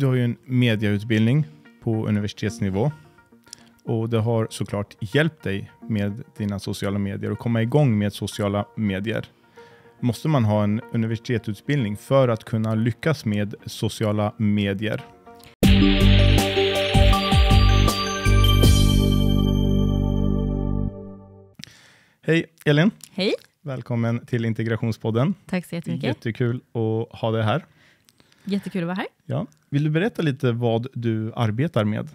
Du har ju en mediautbildning på universitetsnivå och det har såklart hjälpt dig med dina sociala medier och komma igång med sociala medier. Måste man ha en universitetsutbildning för att kunna lyckas med sociala medier? Hej Elin! Hej! Välkommen till Integrationspodden. Tack så jättemycket. Jättekul att ha dig här. Jättekul att vara här. Ja. Vill du berätta lite vad du arbetar med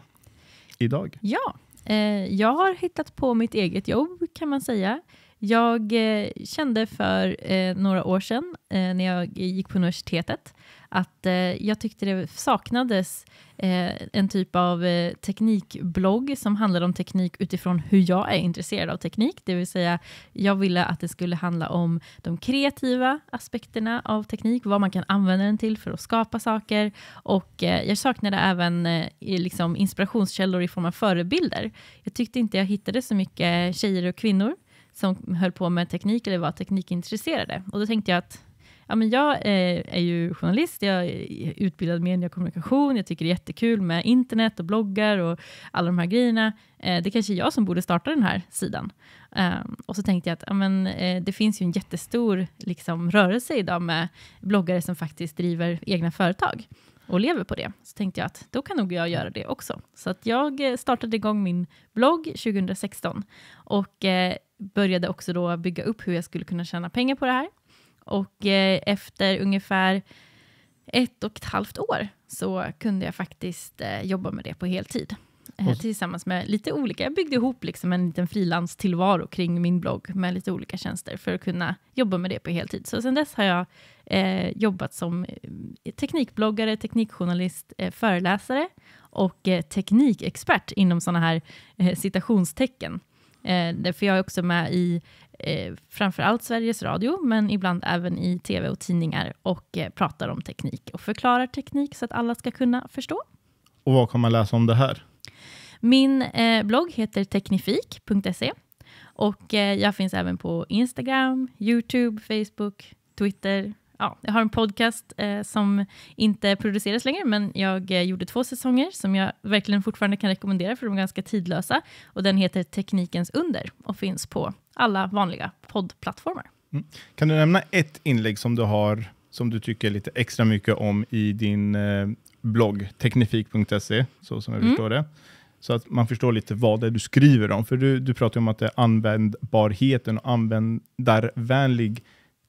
idag? Ja, eh, jag har hittat på mitt eget jobb kan man säga. Jag eh, kände för eh, några år sedan eh, när jag gick på universitetet att eh, jag tyckte det saknades eh, en typ av eh, teknikblogg som handlade om teknik utifrån hur jag är intresserad av teknik, det vill säga jag ville att det skulle handla om de kreativa aspekterna av teknik, vad man kan använda den till för att skapa saker och jag saknade även liksom inspirationskällor i form av förebilder. Jag tyckte inte jag hittade så mycket tjejer och kvinnor som höll på med teknik eller var teknikintresserade. Och då tänkte jag att ja, men jag eh, är ju journalist, jag är utbildad kommunikation, jag tycker det är jättekul med internet och bloggar och alla de här grejerna. Eh, det kanske är jag som borde starta den här sidan. Ehm, och så tänkte jag att ja, men, eh, det finns ju en jättestor liksom, rörelse idag med bloggare som faktiskt driver egna företag och lever på det. Så tänkte jag att då kan nog jag göra det också. Så att jag eh, startade igång min blogg 2016 och eh, började också då bygga upp hur jag skulle kunna tjäna pengar på det här. Och eh, efter ungefär ett och ett halvt år så kunde jag faktiskt jobba med det på heltid eh, tillsammans med lite olika. Jag byggde ihop liksom en liten frilanstillvaro kring min blogg med lite olika tjänster för att kunna jobba med det på heltid. Så sedan dess har jag eh, jobbat som eh, teknikbloggare, teknikjournalist, eh, föreläsare och eh, teknikexpert inom sådana här eh, citationstecken. Eh, därför jag är också med i eh, framförallt Sveriges Radio, men ibland även i tv och tidningar och eh, pratar om teknik och förklarar teknik så att alla ska kunna förstå. Och vad kan man läsa om det här? Min eh, blogg heter teknifik.se och eh, jag finns även på Instagram, Youtube, Facebook, Twitter. Ja, jag har en podcast eh, som inte produceras längre, men jag eh, gjorde två säsonger som jag verkligen fortfarande kan rekommendera för de är ganska tidlösa. Och den heter Teknikens under och finns på alla vanliga poddplattformar. Mm. Kan du nämna ett inlägg som du har som du tycker lite extra mycket om i din eh, blogg, teknifik.se, så som jag mm. förstår det. Så att man förstår lite vad det är du skriver om. För du, du pratar om att det är användbarheten och användarvänlig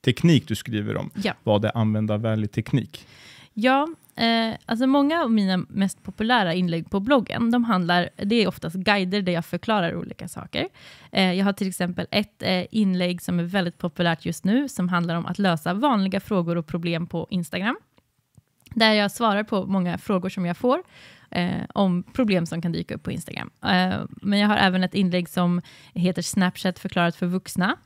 teknik du skriver om. Ja. Vad är användarvänlig teknik? Ja, eh, alltså många av mina mest populära inlägg på bloggen, de handlar, det är oftast guider där jag förklarar olika saker. Eh, jag har till exempel ett eh, inlägg som är väldigt populärt just nu, som handlar om att lösa vanliga frågor och problem på Instagram där jag svarar på många frågor som jag får eh, om problem som kan dyka upp på Instagram. Eh, men jag har även ett inlägg som heter Snapchat förklarat för vuxna.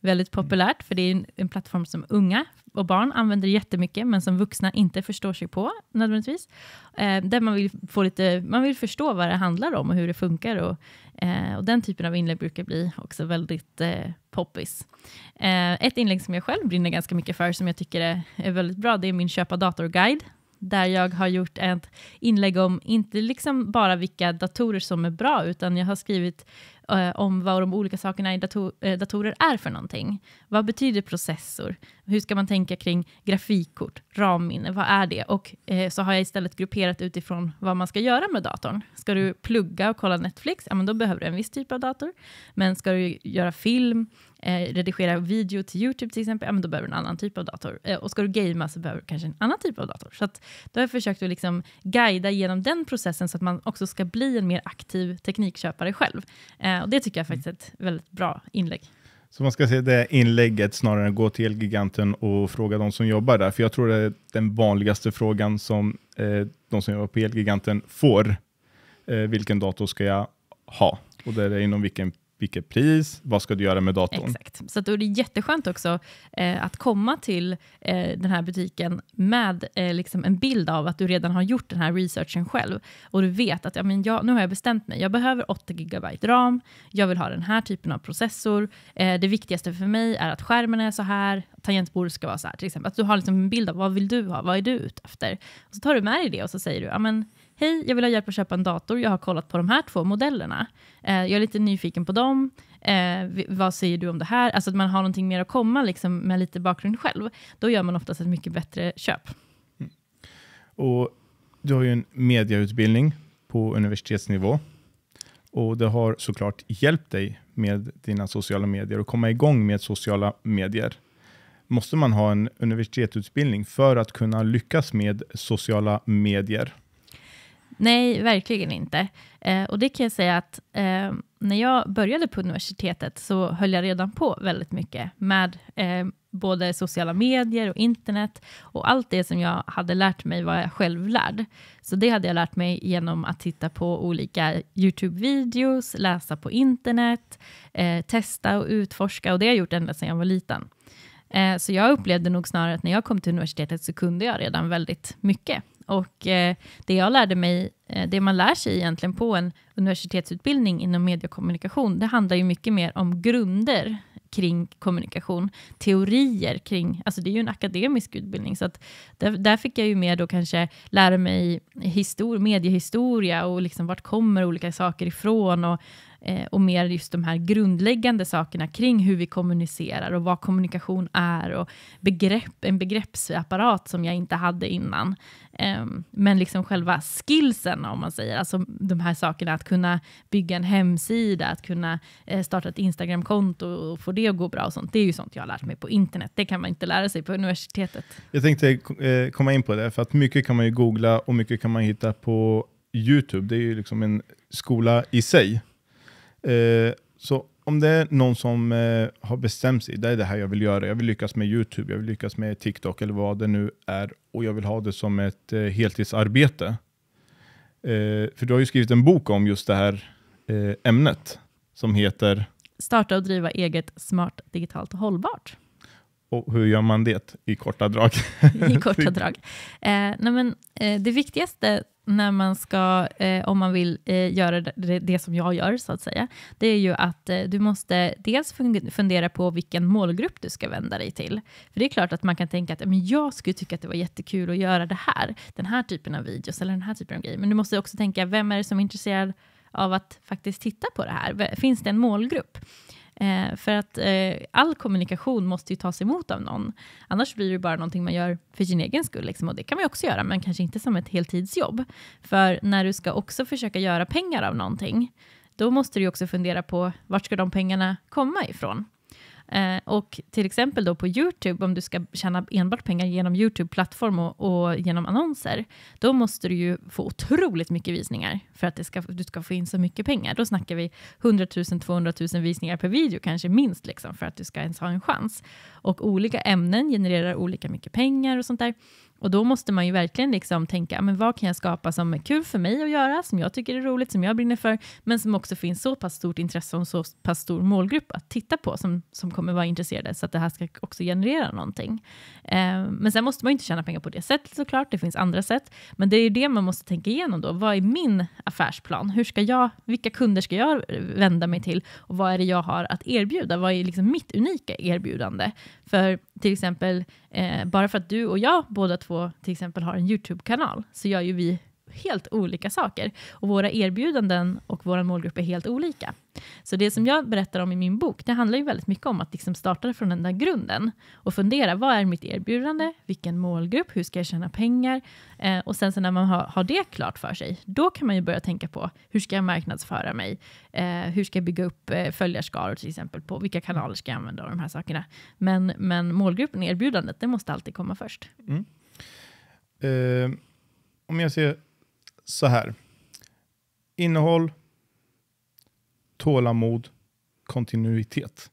Väldigt mm. populärt, för det är en, en plattform som unga och barn använder jättemycket, men som vuxna inte förstår sig på nödvändigtvis. Eh, där man vill, få lite, man vill förstå vad det handlar om och hur det funkar. Och, eh, och den typen av inlägg brukar bli också väldigt eh, poppis. Eh, ett inlägg som jag själv brinner ganska mycket för, som jag tycker är, är väldigt bra, det är min köpa dator-guide där jag har gjort ett inlägg om, inte liksom bara vilka datorer som är bra, utan jag har skrivit Eh, om vad de olika sakerna i dator, eh, datorer är för någonting. Vad betyder processor? Hur ska man tänka kring grafikkort, ramminne, vad är det? Och eh, så har jag istället grupperat utifrån vad man ska göra med datorn. Ska du plugga och kolla Netflix, ja men då behöver du en viss typ av dator. Men ska du göra film, Eh, redigera video till YouTube till exempel, ja, men då behöver du en annan typ av dator. Eh, och ska du gamea så behöver du kanske en annan typ av dator. Så att då har jag försökt att liksom guida genom den processen så att man också ska bli en mer aktiv teknikköpare själv. Eh, Eh, och det tycker jag faktiskt är ett väldigt bra inlägg. Så man ska se det inlägget snarare än gå till Elgiganten och fråga de som jobbar där. För jag tror det är den vanligaste frågan som eh, de som jobbar på Elgiganten får. Eh, vilken dator ska jag ha? Och det är inom vilken vilket pris, vad ska du göra med datorn? Exakt, så då är det jätteskönt också eh, att komma till eh, den här butiken med eh, liksom en bild av att du redan har gjort den här researchen själv och du vet att ja, men jag, nu har jag bestämt mig, jag behöver 8 GB ram, jag vill ha den här typen av processor, eh, det viktigaste för mig är att skärmen är så här, tangentbordet ska vara så här till exempel. Att du har liksom en bild av vad vill du ha, vad är du ute efter? Och så tar du med dig det och så säger du, ja men hej, jag vill ha hjälp att köpa en dator. Jag har kollat på de här två modellerna. Eh, jag är lite nyfiken på dem. Eh, vad säger du om det här? Alltså att man har någonting mer att komma liksom, med lite bakgrund själv. Då gör man oftast ett mycket bättre köp. Mm. Och Du har ju en mediautbildning på universitetsnivå och det har såklart hjälpt dig med dina sociala medier och komma igång med sociala medier. Måste man ha en universitetsutbildning för att kunna lyckas med sociala medier? Nej, verkligen inte. Eh, och det kan jag säga att eh, när jag började på universitetet så höll jag redan på väldigt mycket med eh, både sociala medier och internet och allt det som jag hade lärt mig var jag självlärd. Så det hade jag lärt mig genom att titta på olika Youtube-videos, läsa på internet, eh, testa och utforska och det har jag gjort ända sedan jag var liten. Eh, så jag upplevde nog snarare att när jag kom till universitetet så kunde jag redan väldigt mycket. Och eh, det jag lärde mig, eh, det man lär sig egentligen på en universitetsutbildning inom mediekommunikation, det handlar ju mycket mer om grunder kring kommunikation, teorier kring, alltså det är ju en akademisk utbildning, så att där, där fick jag ju mer då kanske lära mig histor, mediehistoria och liksom vart kommer olika saker ifrån och eh, och mer just de här grundläggande sakerna kring hur vi kommunicerar och vad kommunikation är och begrepp, en begreppsapparat som jag inte hade innan. Eh, men liksom själva skillsen om man säger, alltså de här sakerna att kunna bygga en hemsida, att kunna eh, starta ett Instagramkonto och få det att gå bra och sånt, det är ju sånt jag har lärt mig på internet. Det kan man inte lära sig på universitetet. Jag tänkte eh, komma in på det, för att mycket kan man ju googla och mycket kan man hitta på YouTube. Det är ju liksom en skola i sig. Eh, så om det är någon som eh, har bestämt sig, det är det här jag vill göra. Jag vill lyckas med YouTube, jag vill lyckas med TikTok eller vad det nu är och jag vill ha det som ett eh, heltidsarbete. Eh, för du har ju skrivit en bok om just det här eh, ämnet som heter Starta och driva eget smart, digitalt och hållbart. Och hur gör man det i korta drag? I korta typ. drag. Eh, nej men, eh, det viktigaste när man ska, eh, om man vill eh, göra det, det, som jag gör, så att säga, det är ju att eh, du måste dels fundera på vilken målgrupp du ska vända dig till. För det är klart att man kan tänka att men jag skulle tycka att det var jättekul att göra det här, den här typen av videos eller den här typen av grejer. Men du måste också tänka, vem är det som är intresserad av att faktiskt titta på det här? Finns det en målgrupp? Eh, för att eh, all kommunikation måste ju tas emot av någon. Annars blir det ju bara någonting man gör för sin egen skull. Liksom. Och det kan man ju också göra, men kanske inte som ett heltidsjobb. För när du ska också försöka göra pengar av någonting, då måste du ju också fundera på vart ska de pengarna komma ifrån? Eh, och till exempel då på Youtube, om du ska tjäna enbart pengar genom Youtube-plattform och, och, genom annonser, då måste du ju få otroligt mycket visningar för att ska, du ska få in så mycket pengar. Då snackar vi 100 000-200 000 visningar per video kanske minst, liksom, för att du ska ens ha en chans. Och olika ämnen genererar olika mycket pengar och sånt där. Och då måste man ju verkligen liksom tänka, ah, men vad kan jag skapa som är kul för mig att göra, som jag tycker är roligt, som jag brinner för, men som också finns så pass stort intresse och så pass stor målgrupp att titta på som, som kommer vara intresserade, så att det här ska också generera någonting. Eh, men sen måste man ju inte tjäna pengar på det sättet såklart, det finns andra sätt, men det är ju det man måste tänka igenom då. Vad är min affärsplan? Hur ska jag, vilka kunder ska jag vända mig till och vad är det jag har att erbjuda? Vad är liksom mitt unika erbjudande? För till exempel, eh, bara för att du och jag båda två två till exempel har en YouTube-kanal så gör ju vi helt olika saker och våra erbjudanden och vår målgrupp är helt olika. Så det som jag berättar om i min bok, det handlar ju väldigt mycket om att liksom starta från den där grunden och fundera, vad är mitt erbjudande, vilken målgrupp, hur ska jag tjäna pengar? Eh, och sen så när man har, har, det klart för sig, då kan man ju börja tänka på, hur ska jag marknadsföra mig? Eh, hur ska jag bygga upp eh, följarskaror till exempel? På vilka kanaler ska jag använda och de här sakerna? Men, men målgruppen, erbjudandet, det måste alltid komma först. Mm. Eh, om jag ser så här. Innehåll, tålamod, kontinuitet.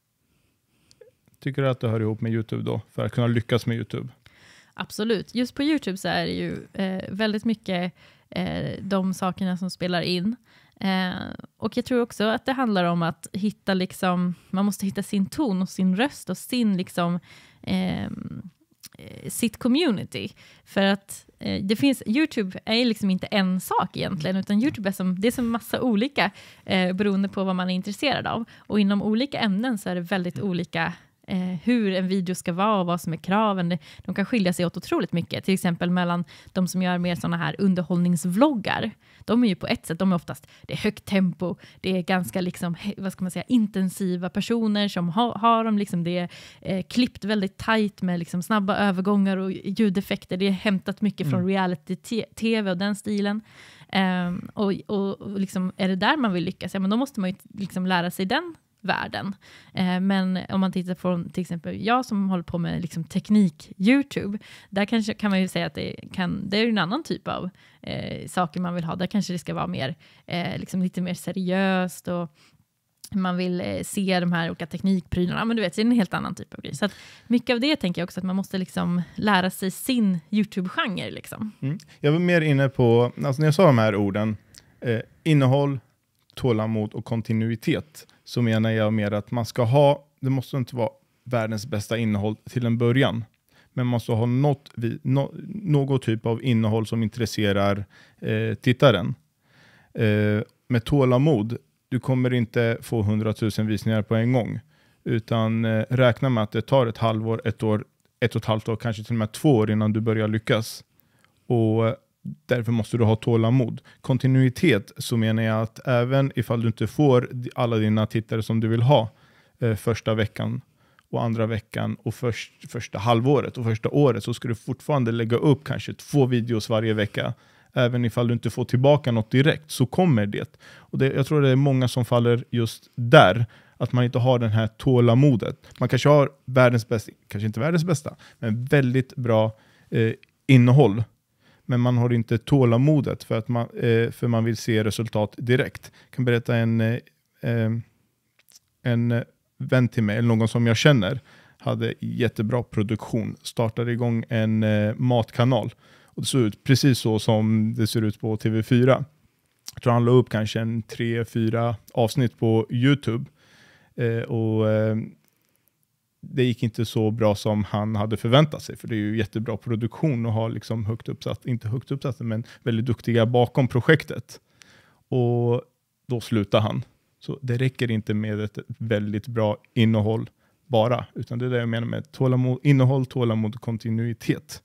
Tycker du att det hör ihop med Youtube då, för att kunna lyckas med Youtube? Absolut. Just på Youtube så är det ju eh, väldigt mycket eh, de sakerna som spelar in. Eh, och jag tror också att det handlar om att hitta liksom, man måste hitta sin ton och sin röst och sin liksom ehm, Eh, sitt community. För att eh, det finns, Youtube är liksom inte en sak egentligen, utan Youtube är som, det är som massa olika eh, beroende på vad man är intresserad av. Och inom olika ämnen så är det väldigt olika Eh, hur en video ska vara och vad som är kraven. De kan skilja sig åt otroligt mycket, till exempel mellan de som gör mer sådana här underhållningsvloggar. De är ju på ett sätt, de är oftast, det är högt tempo, det är ganska liksom, vad ska man säga, intensiva personer som ha, har dem, liksom, det är eh, klippt väldigt tajt med liksom, snabba övergångar och ljudeffekter. Det är hämtat mycket mm. från reality-tv och den stilen. Um, och, och liksom, är det där man vill lyckas, ja men då måste man ju liksom lära sig den världen. Eh, men om man tittar på till exempel jag som håller på med liksom teknik-Youtube, där kanske, kan man ju säga att det, kan, det är en annan typ av eh, saker man vill ha. Där kanske det ska vara mer, eh, liksom lite mer seriöst och man vill eh, se de här olika teknikprylarna, men du vet, det är en helt annan typ av grej. Så att mycket av det tänker jag också att man måste liksom lära sig sin YouTube-genre. Liksom. Mm. Jag var mer inne på, alltså när jag sa de här orden, eh, innehåll, tålamod och kontinuitet så menar jag mer att man ska ha, det måste inte vara världens bästa innehåll till en början, men man måste ha något, något typ av innehåll som intresserar eh, tittaren. Eh, med tålamod, du kommer inte få 100 000 visningar på en gång, utan eh, räkna med att det tar ett halvår, ett år, ett och ett halvt år, kanske till och med två år innan du börjar lyckas. Och Därför måste du ha tålamod. Kontinuitet så menar jag att även ifall du inte får alla dina tittare som du vill ha eh, första veckan och andra veckan och först, första halvåret och första året så ska du fortfarande lägga upp kanske två videos varje vecka. Även ifall du inte får tillbaka något direkt så kommer det. Och det, Jag tror det är många som faller just där, att man inte har det här tålamodet. Man kanske har världens bästa, kanske inte världens bästa, men väldigt bra eh, innehåll men man har inte tålamodet för, att man, eh, för man vill se resultat direkt. Jag kan berätta en, eh, eh, en vän till mig, eller någon som jag känner, hade jättebra produktion, startade igång en matkanal. Och det såg ut precis så som det ser ut på TV4. Jag tror han la upp kanske en tre, fyra avsnitt på YouTube. och det gick inte så bra som han hade förväntat sig, för det är ju jättebra produktion och har liksom högt uppsatt, inte högt uppsatta, men väldigt duktiga bakom projektet. Och då slutar han. Så det räcker inte med ett väldigt bra innehåll bara, utan det är det jag menar med tålamod, innehåll, tålamod, och kontinuitet.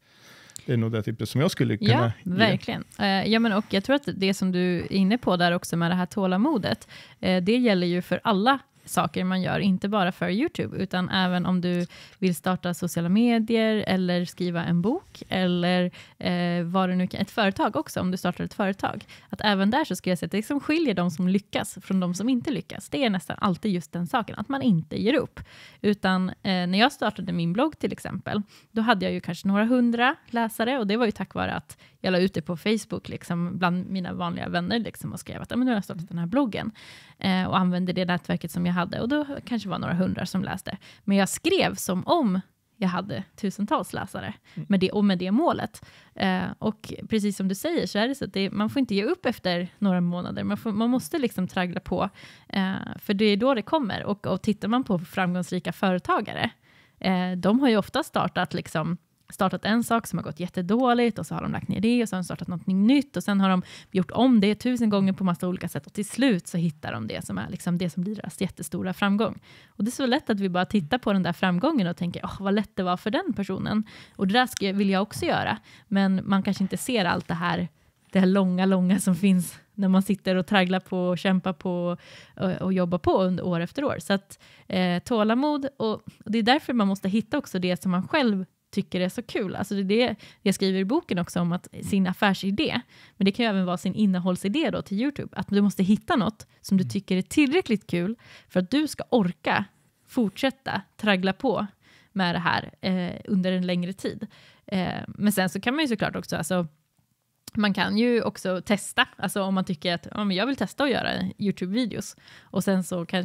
Det är nog det tipset som jag skulle kunna ja, ge. Verkligen. Eh, ja, men och jag tror att det som du är inne på där också med det här tålamodet, eh, det gäller ju för alla saker man gör, inte bara för Youtube, utan även om du vill starta sociala medier eller skriva en bok eller eh, vad du nu kan, ett företag också, om du startar ett företag. Att även där så skulle jag säga att det liksom skiljer de som lyckas från de som inte lyckas. Det är nästan alltid just den saken, att man inte ger upp. Utan eh, när jag startade min blogg till exempel, då hade jag ju kanske några hundra läsare och det var ju tack vare att jag la ut det på Facebook liksom, bland mina vanliga vänner liksom, och skrev att ah, men nu har jag startat den här bloggen eh, och använde det nätverket som jag hade och då kanske det var några hundra som läste. Men jag skrev som om jag hade tusentals läsare mm. med det, och med det målet. Eh, och precis som du säger så är det så att det, man får inte ge upp efter några månader. Man, får, man måste liksom traggla på, eh, för det är då det kommer. Och, och tittar man på framgångsrika företagare, eh, de har ju ofta startat liksom startat en sak som har gått jättedåligt och så har de lagt ner det och så har de startat något nytt och sen har de gjort om det tusen gånger på massa olika sätt och till slut så hittar de det som är liksom det som blir deras jättestora framgång. Och det är så lätt att vi bara tittar på den där framgången och tänker, åh, oh, vad lätt det var för den personen. Och det där ska, vill jag också göra. Men man kanske inte ser allt det här, det här långa, långa som finns när man sitter och tragglar på och kämpar på och, och jobbar på under år efter år. Så att eh, tålamod och, och det är därför man måste hitta också det som man själv tycker är så kul. Alltså det är det jag skriver i boken också om att sin affärsidé, men det kan ju även vara sin innehållsidé då till Youtube, att du måste hitta något som du mm. tycker är tillräckligt kul för att du ska orka fortsätta traggla på med det här eh, under en längre tid. Eh, men sen så kan man ju såklart också, alltså, man kan ju också testa, alltså om man tycker att ja, jag vill testa att göra Youtube-videos.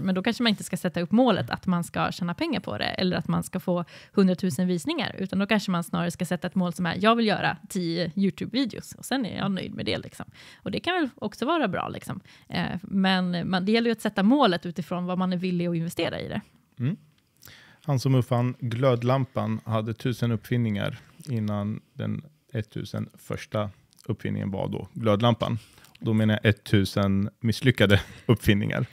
men då kanske man inte ska sätta upp målet att man ska tjäna pengar på det eller att man ska få 100 000 visningar, utan då kanske man snarare ska sätta ett mål som är jag vill göra 10 Youtube-videos och sen är jag nöjd med det. Liksom. Och det kan väl också vara bra. Liksom. Eh, men man, det gäller ju att sätta målet utifrån vad man är villig att investera i det. Mm. Han som uppfann glödlampan hade tusen uppfinningar innan den 1000 första uppfinningen var då glödlampan. Då menar jag 1000 misslyckade uppfinningar.